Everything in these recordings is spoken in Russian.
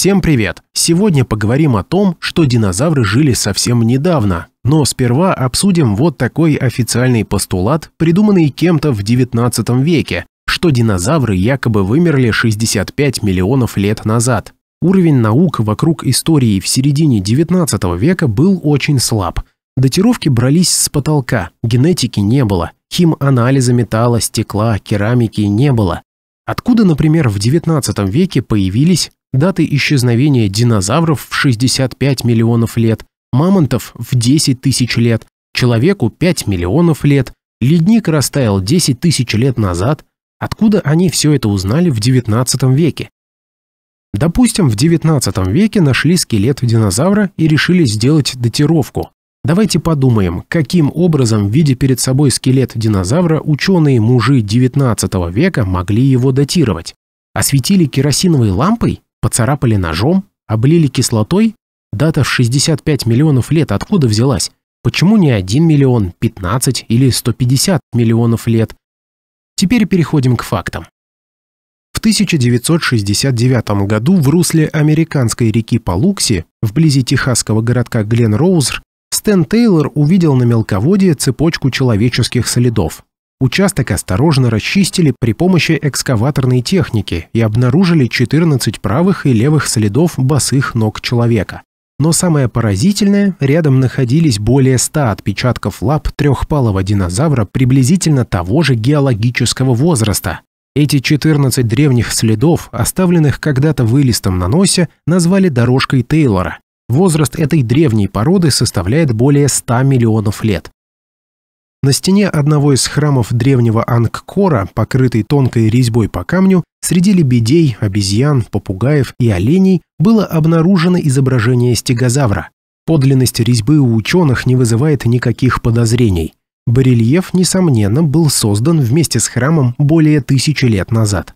Всем привет! Сегодня поговорим о том, что динозавры жили совсем недавно. Но сперва обсудим вот такой официальный постулат, придуманный кем-то в 19 веке, что динозавры якобы вымерли 65 миллионов лет назад. Уровень наук вокруг истории в середине 19 века был очень слаб. Датировки брались с потолка, генетики не было, хим-анализа металла, стекла, керамики не было. Откуда, например, в XIX веке появились даты исчезновения динозавров в 65 миллионов лет, мамонтов в 10 тысяч лет, человеку 5 миллионов лет, ледник растаял 10 тысяч лет назад, откуда они все это узнали в 19 веке. Допустим, в 19 веке нашли скелет динозавра и решили сделать датировку. Давайте подумаем, каким образом, видя перед собой скелет динозавра, ученые-мужи 19 века могли его датировать? Осветили керосиновой лампой? Поцарапали ножом, облили кислотой? Дата в 65 миллионов лет откуда взялась? Почему не 1 миллион, 15 или 150 миллионов лет? Теперь переходим к фактам. В 1969 году в русле американской реки Палукси, вблизи техасского городка Глен Роузер Стэн Тейлор увидел на мелководье цепочку человеческих следов. Участок осторожно расчистили при помощи экскаваторной техники и обнаружили 14 правых и левых следов босых ног человека. Но самое поразительное, рядом находились более 100 отпечатков лап трехпалого динозавра приблизительно того же геологического возраста. Эти 14 древних следов, оставленных когда-то вылистом на носе, назвали дорожкой Тейлора. Возраст этой древней породы составляет более 100 миллионов лет. На стене одного из храмов древнего Ангкора, покрытой тонкой резьбой по камню, среди лебедей, обезьян, попугаев и оленей было обнаружено изображение стегозавра. Подлинность резьбы у ученых не вызывает никаких подозрений. Барельеф, несомненно, был создан вместе с храмом более тысячи лет назад.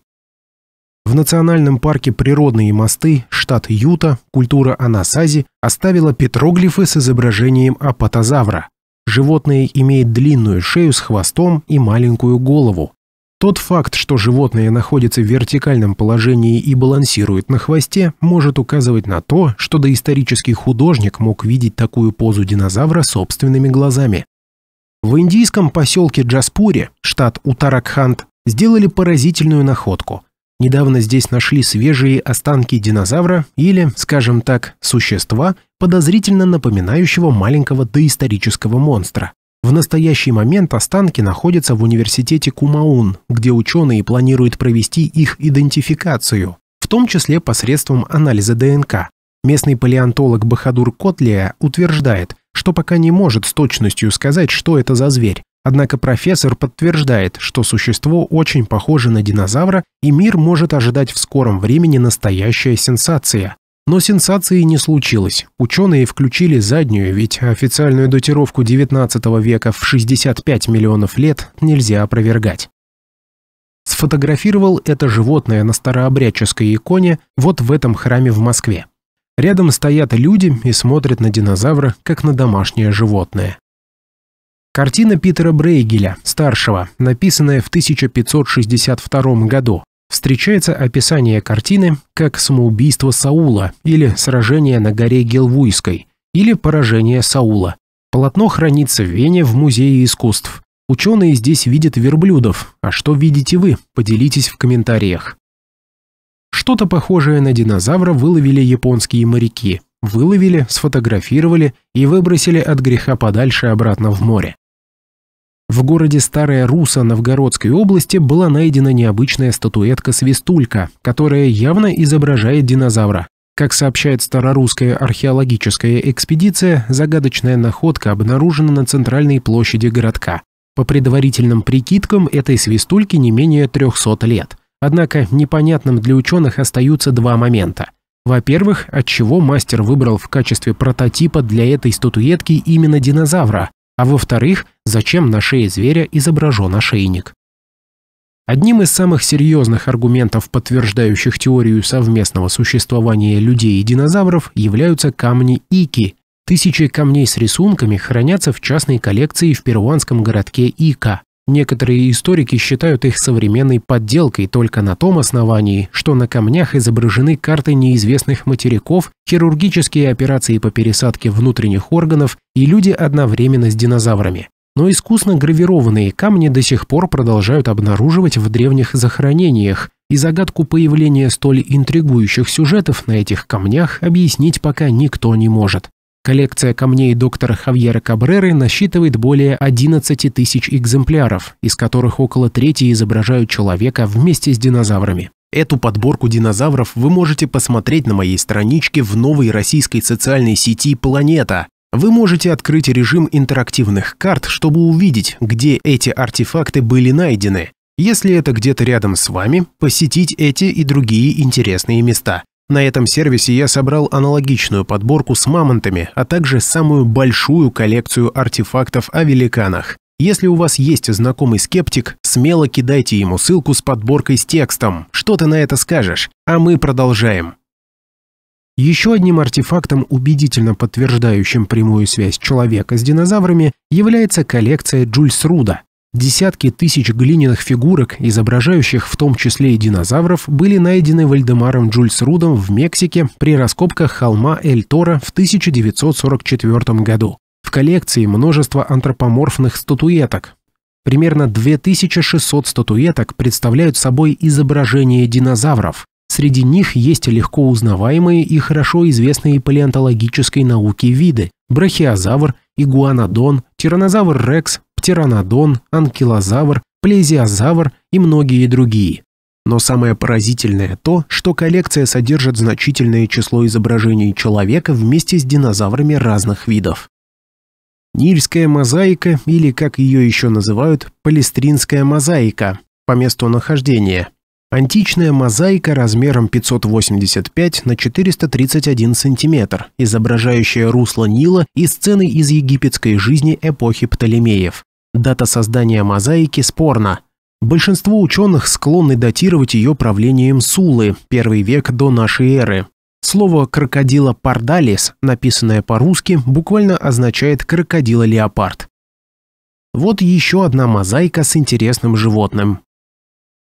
В Национальном парке «Природные мосты» штат Юта культура Анасази оставила петроглифы с изображением апатозавра. Животное имеет длинную шею с хвостом и маленькую голову. Тот факт, что животное находится в вертикальном положении и балансирует на хвосте, может указывать на то, что доисторический художник мог видеть такую позу динозавра собственными глазами. В индийском поселке Джаспуре, штат Утаракхант, сделали поразительную находку – Недавно здесь нашли свежие останки динозавра или, скажем так, существа, подозрительно напоминающего маленького доисторического монстра. В настоящий момент останки находятся в университете Кумаун, где ученые планируют провести их идентификацию, в том числе посредством анализа ДНК. Местный палеонтолог Бахадур Котлия утверждает, что пока не может с точностью сказать, что это за зверь, Однако профессор подтверждает, что существо очень похоже на динозавра, и мир может ожидать в скором времени настоящая сенсация. Но сенсации не случилось. Ученые включили заднюю, ведь официальную датировку 19 века в 65 миллионов лет нельзя опровергать. Сфотографировал это животное на старообрядческой иконе вот в этом храме в Москве. Рядом стоят люди и смотрят на динозавра, как на домашнее животное. Картина Питера Брейгеля, старшего, написанная в 1562 году. Встречается описание картины как «Самоубийство Саула» или «Сражение на горе Гелвуйской» или «Поражение Саула». Полотно хранится в Вене в Музее искусств. Ученые здесь видят верблюдов. А что видите вы? Поделитесь в комментариях. Что-то похожее на динозавра выловили японские моряки. Выловили, сфотографировали и выбросили от греха подальше обратно в море. В городе Старая Руса Новгородской области была найдена необычная статуэтка-свистулька, которая явно изображает динозавра. Как сообщает старорусская археологическая экспедиция, загадочная находка обнаружена на центральной площади городка. По предварительным прикидкам, этой свистульке не менее 300 лет. Однако непонятным для ученых остаются два момента. Во-первых, отчего мастер выбрал в качестве прототипа для этой статуэтки именно динозавра, а во-вторых, зачем на шее зверя изображен ошейник. Одним из самых серьезных аргументов, подтверждающих теорию совместного существования людей и динозавров, являются камни Ики. Тысячи камней с рисунками хранятся в частной коллекции в перуанском городке Ика. Некоторые историки считают их современной подделкой только на том основании, что на камнях изображены карты неизвестных материков, хирургические операции по пересадке внутренних органов и люди одновременно с динозаврами но искусно гравированные камни до сих пор продолжают обнаруживать в древних захоронениях, и загадку появления столь интригующих сюжетов на этих камнях объяснить пока никто не может. Коллекция камней доктора Хавьера Кабреры насчитывает более 11 тысяч экземпляров, из которых около трети изображают человека вместе с динозаврами. Эту подборку динозавров вы можете посмотреть на моей страничке в новой российской социальной сети «Планета». Вы можете открыть режим интерактивных карт, чтобы увидеть, где эти артефакты были найдены. Если это где-то рядом с вами, посетить эти и другие интересные места. На этом сервисе я собрал аналогичную подборку с мамонтами, а также самую большую коллекцию артефактов о великанах. Если у вас есть знакомый скептик, смело кидайте ему ссылку с подборкой с текстом. Что ты на это скажешь? А мы продолжаем. Еще одним артефактом, убедительно подтверждающим прямую связь человека с динозаврами, является коллекция Джульс Руда. Десятки тысяч глиняных фигурок, изображающих в том числе и динозавров, были найдены Вальдемаром Джульс Рудом в Мексике при раскопках холма Эль-Тора в 1944 году. В коллекции множество антропоморфных статуэток, Примерно 2600 статуэток представляют собой изображения динозавров, Среди них есть легко узнаваемые и хорошо известные палеонтологической науке виды – брахиозавр, игуанодон, тиранозавр рекс, птеранодон, анкилозавр, плезиозавр и многие другие. Но самое поразительное то, что коллекция содержит значительное число изображений человека вместе с динозаврами разных видов. Нильская мозаика, или как ее еще называют, палестринская мозаика, по месту нахождения, Античная мозаика размером 585 на 431 сантиметр, изображающая русло Нила и сцены из египетской жизни эпохи Птолемеев. Дата создания мозаики спорна. Большинство ученых склонны датировать ее правлением Сулы, первый век до нашей эры. Слово «крокодила пардалис», написанное по-русски, буквально означает «крокодила-леопард». Вот еще одна мозаика с интересным животным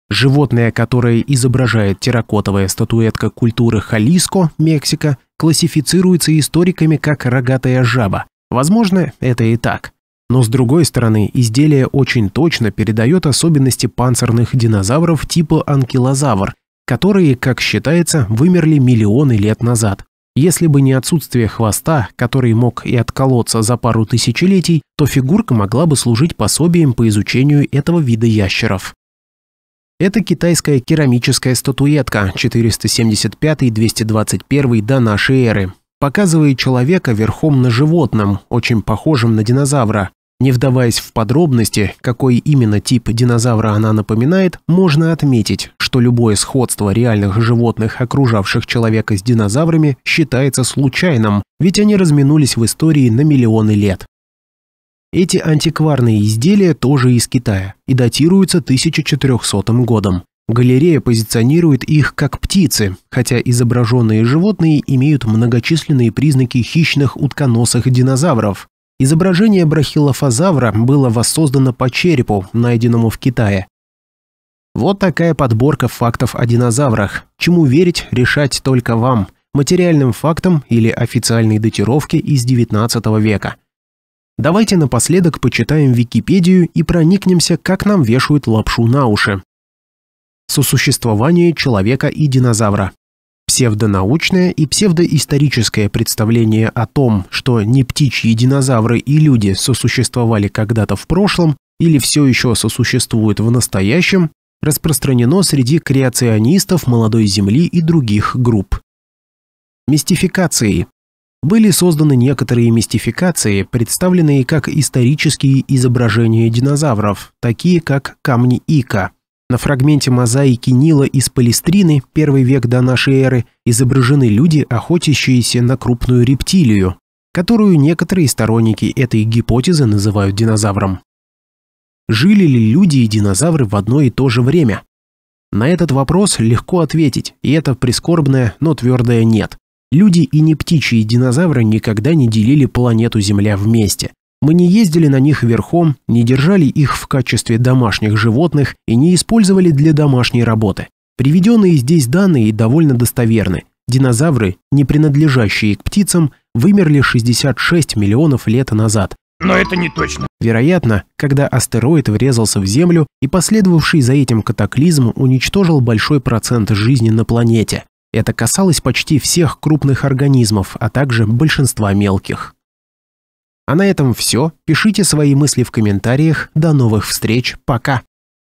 Животное, которое изображает терракотовая статуэтка культуры Халиско, Мексика, классифицируется историками как рогатая жаба. Возможно, это и так. Но с другой стороны, изделие очень точно передает особенности панцирных динозавров типа анкилозавр, которые, как считается, вымерли миллионы лет назад. Если бы не отсутствие хвоста, который мог и отколоться за пару тысячелетий, то фигурка могла бы служить пособием по изучению этого вида ящеров. Это китайская керамическая статуэтка 475-221 до нашей эры. Показывает человека верхом на животном, очень похожем на динозавра. Не вдаваясь в подробности, какой именно тип динозавра она напоминает, можно отметить, что любое сходство реальных животных, окружавших человека с динозаврами, считается случайным, ведь они разминулись в истории на миллионы лет. Эти антикварные изделия тоже из Китая и датируются 1400 годом. Галерея позиционирует их как птицы, хотя изображенные животные имеют многочисленные признаки хищных утконосых динозавров. Изображение брахилофазавра было воссоздано по черепу, найденному в Китае. Вот такая подборка фактов о динозаврах. Чему верить, решать только вам. Материальным фактам или официальной датировке из 19 века – Давайте напоследок почитаем Википедию и проникнемся, как нам вешают лапшу на уши. Сосуществование человека и динозавра. Псевдонаучное и псевдоисторическое представление о том, что не птичьи динозавры и люди сосуществовали когда-то в прошлом или все еще сосуществуют в настоящем, распространено среди креационистов молодой Земли и других групп. Мистификации были созданы некоторые мистификации, представленные как исторические изображения динозавров, такие как камни Ика. На фрагменте мозаики Нила из Палестрины, первый век до нашей эры, изображены люди, охотящиеся на крупную рептилию, которую некоторые сторонники этой гипотезы называют динозавром. Жили ли люди и динозавры в одно и то же время? На этот вопрос легко ответить, и это прискорбное, но твердое «нет». Люди и не птичьи динозавры никогда не делили планету Земля вместе. Мы не ездили на них верхом, не держали их в качестве домашних животных и не использовали для домашней работы. Приведенные здесь данные довольно достоверны. Динозавры, не принадлежащие к птицам, вымерли 66 миллионов лет назад. Но это не точно. Вероятно, когда астероид врезался в Землю и последовавший за этим катаклизм уничтожил большой процент жизни на планете. Это касалось почти всех крупных организмов, а также большинства мелких. А на этом все. Пишите свои мысли в комментариях. До новых встреч. Пока.